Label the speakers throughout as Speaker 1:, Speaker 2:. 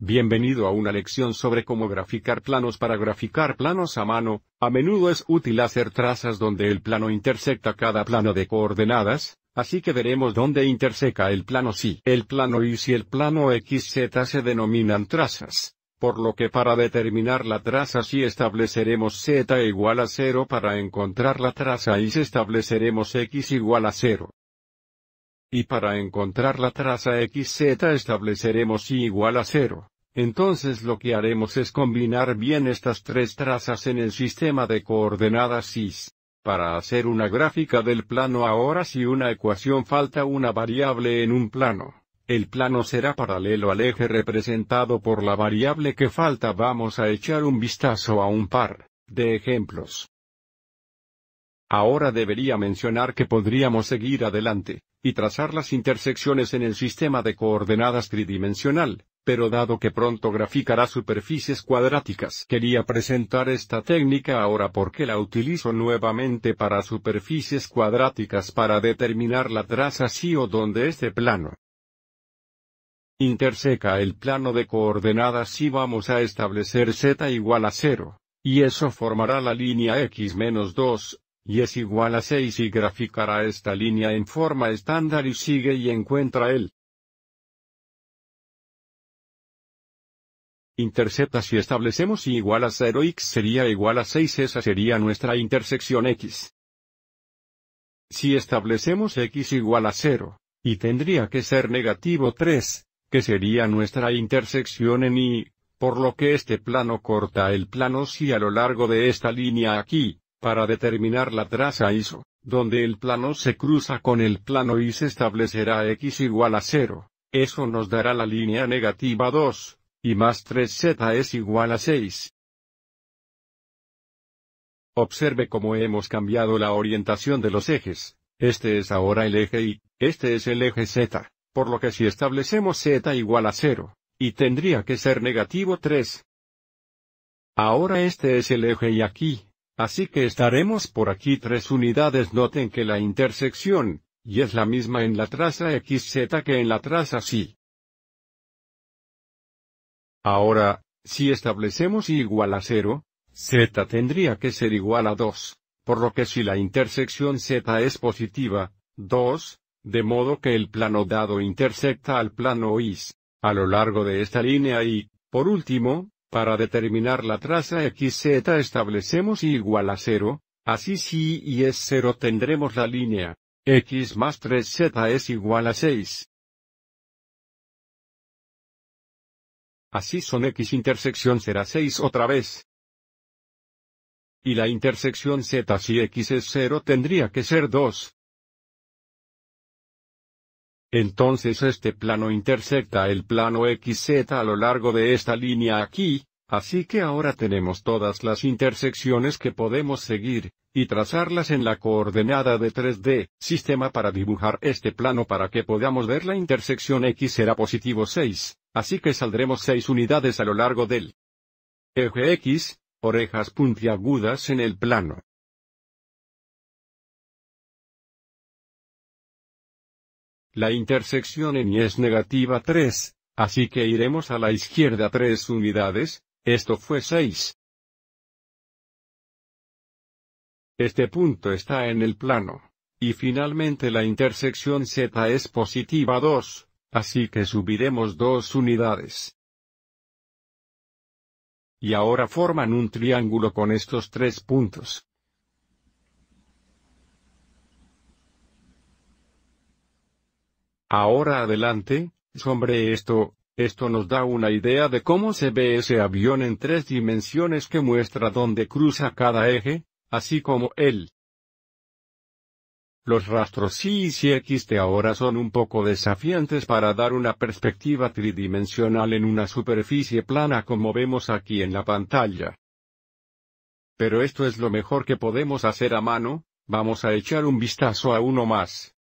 Speaker 1: Bienvenido a una lección sobre cómo graficar planos para graficar planos a mano, a menudo es útil hacer trazas donde el plano intersecta cada plano de coordenadas, así que veremos dónde interseca el plano si el plano y si el plano XZ se denominan trazas. Por lo que para determinar la traza si estableceremos z igual a 0 para encontrar la traza y si estableceremos x igual a 0. Y para encontrar la traza xz estableceremos y igual a 0. Entonces lo que haremos es combinar bien estas tres trazas en el sistema de coordenadas SIS. Para hacer una gráfica del plano ahora si una ecuación falta una variable en un plano, el plano será paralelo al eje representado por la variable que falta. Vamos a echar un vistazo a un par de ejemplos. Ahora debería mencionar que podríamos seguir adelante, y trazar las intersecciones en el sistema de coordenadas tridimensional, pero dado que pronto graficará superficies cuadráticas quería presentar esta técnica ahora porque la utilizo nuevamente para superficies cuadráticas para determinar la traza sí o donde este plano interseca el plano de coordenadas si vamos a establecer z igual a 0, y eso formará la línea x menos 2, y es igual a 6 y graficará esta línea en forma estándar y sigue y encuentra el intercepta si establecemos y igual a 0 x sería igual a 6 esa sería nuestra intersección x. Si establecemos x igual a 0, y tendría que ser negativo 3, que sería nuestra intersección en y, por lo que este plano corta el plano si a lo largo de esta línea aquí, para determinar la traza ISO, donde el plano se cruza con el plano y se establecerá x igual a 0. Eso nos dará la línea negativa 2, y más 3z es igual a 6. Observe cómo hemos cambiado la orientación de los ejes. Este es ahora el eje Y, este es el eje Z, por lo que si establecemos Z igual a 0, y tendría que ser negativo 3. Ahora este es el eje Y aquí, Así que estaremos por aquí tres unidades. Noten que la intersección, y es la misma en la traza XZ que en la traza Y. Ahora, si establecemos igual a 0, Z tendría que ser igual a 2, por lo que si la intersección Z es positiva, 2, de modo que el plano dado intersecta al plano Y, a lo largo de esta línea y, por último, para determinar la traza XZ establecemos y igual a 0, así si y es 0 tendremos la línea x más 3z es igual a 6. Así son x intersección será 6 otra vez. Y la intersección z si x es 0 tendría que ser 2. Entonces este plano intersecta el plano XZ a lo largo de esta línea aquí, así que ahora tenemos todas las intersecciones que podemos seguir, y trazarlas en la coordenada de 3D, sistema para dibujar este plano para que podamos ver la intersección X será positivo 6, así que saldremos 6 unidades a lo largo del eje X, orejas puntiagudas en el plano. La intersección en y es negativa 3, así que iremos a la izquierda 3 unidades, esto fue 6. Este punto está en el plano. Y finalmente la intersección z es positiva 2, así que subiremos 2 unidades. Y ahora forman un triángulo con estos tres puntos. Ahora adelante, sobre esto, esto nos da una idea de cómo se ve ese avión en tres dimensiones que muestra dónde cruza cada eje, así como él. Los rastros Y y X de ahora son un poco desafiantes para dar una perspectiva tridimensional en una superficie plana como vemos aquí en la pantalla. Pero esto es lo mejor que podemos hacer a mano, vamos a echar un vistazo a uno más.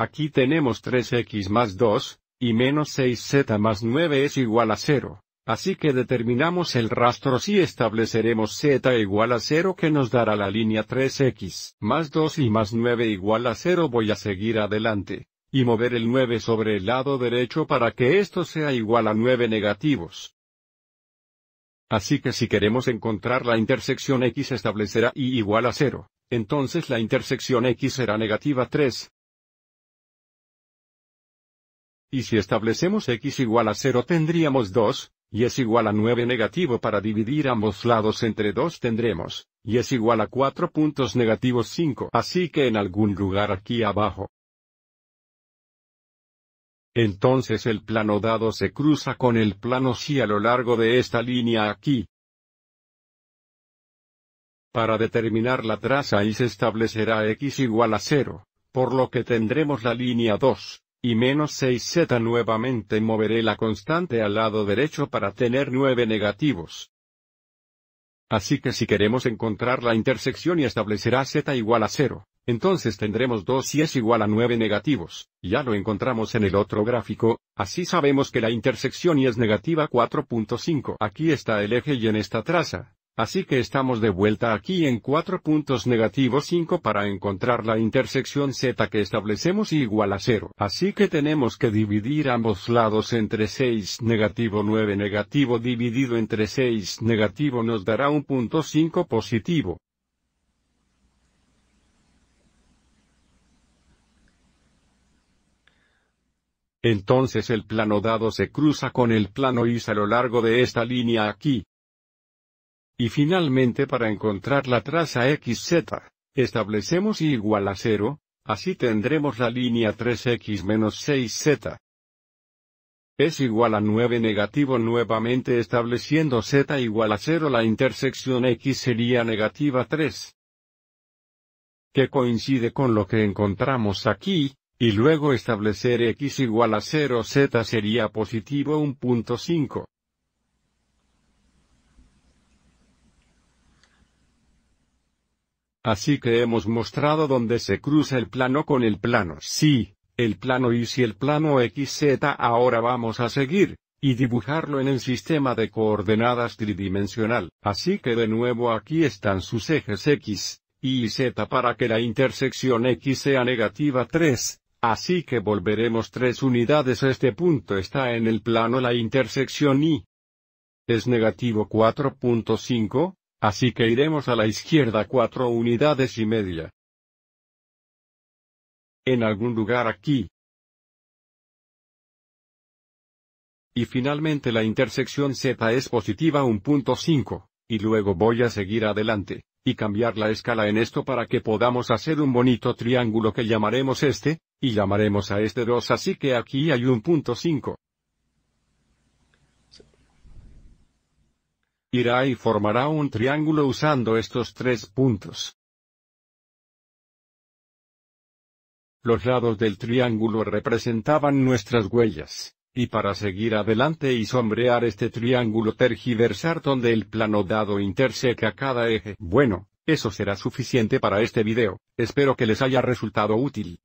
Speaker 1: Aquí tenemos 3x más 2, y menos 6z más 9 es igual a 0. Así que determinamos el rastro si estableceremos z igual a 0 que nos dará la línea 3x más 2 y más 9 igual a 0 voy a seguir adelante, y mover el 9 sobre el lado derecho para que esto sea igual a 9 negativos. Así que si queremos encontrar la intersección x establecerá y igual a 0, entonces la intersección x será negativa 3, y si establecemos x igual a 0 tendríamos 2, y es igual a 9 negativo para dividir ambos lados entre 2 tendremos, y es igual a 4 puntos negativos 5. Así que en algún lugar aquí abajo. Entonces el plano dado se cruza con el plano si a lo largo de esta línea aquí. Para determinar la traza y se establecerá x igual a 0, por lo que tendremos la línea 2, y menos 6z nuevamente moveré la constante al lado derecho para tener 9 negativos. Así que si queremos encontrar la intersección y establecerá z igual a 0, entonces tendremos 2 y es igual a 9 negativos, ya lo encontramos en el otro gráfico, así sabemos que la intersección y es negativa 4.5. Aquí está el eje y en esta traza, Así que estamos de vuelta aquí en 4 puntos negativo 5 para encontrar la intersección z que establecemos igual a 0. Así que tenemos que dividir ambos lados entre 6 negativo 9 negativo dividido entre 6 negativo nos dará un punto 5 positivo. Entonces el plano dado se cruza con el plano y a lo largo de esta línea aquí. Y finalmente para encontrar la traza XZ, establecemos igual a 0, así tendremos la línea 3x menos 6z. Es igual a 9 negativo nuevamente estableciendo z igual a 0 la intersección x sería negativa 3. Que coincide con lo que encontramos aquí, y luego establecer x igual a 0 z sería positivo 1.5. Así que hemos mostrado dónde se cruza el plano con el plano sí, el plano y si el plano XZ ahora vamos a seguir, y dibujarlo en el sistema de coordenadas tridimensional. Así que de nuevo aquí están sus ejes X, Y y Z para que la intersección X sea negativa 3. Así que volveremos 3 unidades. Este punto está en el plano la intersección Y. Es negativo 4.5, Así que iremos a la izquierda cuatro unidades y media. En algún lugar aquí. Y finalmente la intersección Z es positiva 1.5, y luego voy a seguir adelante, y cambiar la escala en esto para que podamos hacer un bonito triángulo que llamaremos este, y llamaremos a este 2 así que aquí hay un Irá y formará un triángulo usando estos tres puntos. Los lados del triángulo representaban nuestras huellas, y para seguir adelante y sombrear este triángulo tergiversar donde el plano dado interseca cada eje. Bueno, eso será suficiente para este video, espero que les haya resultado útil.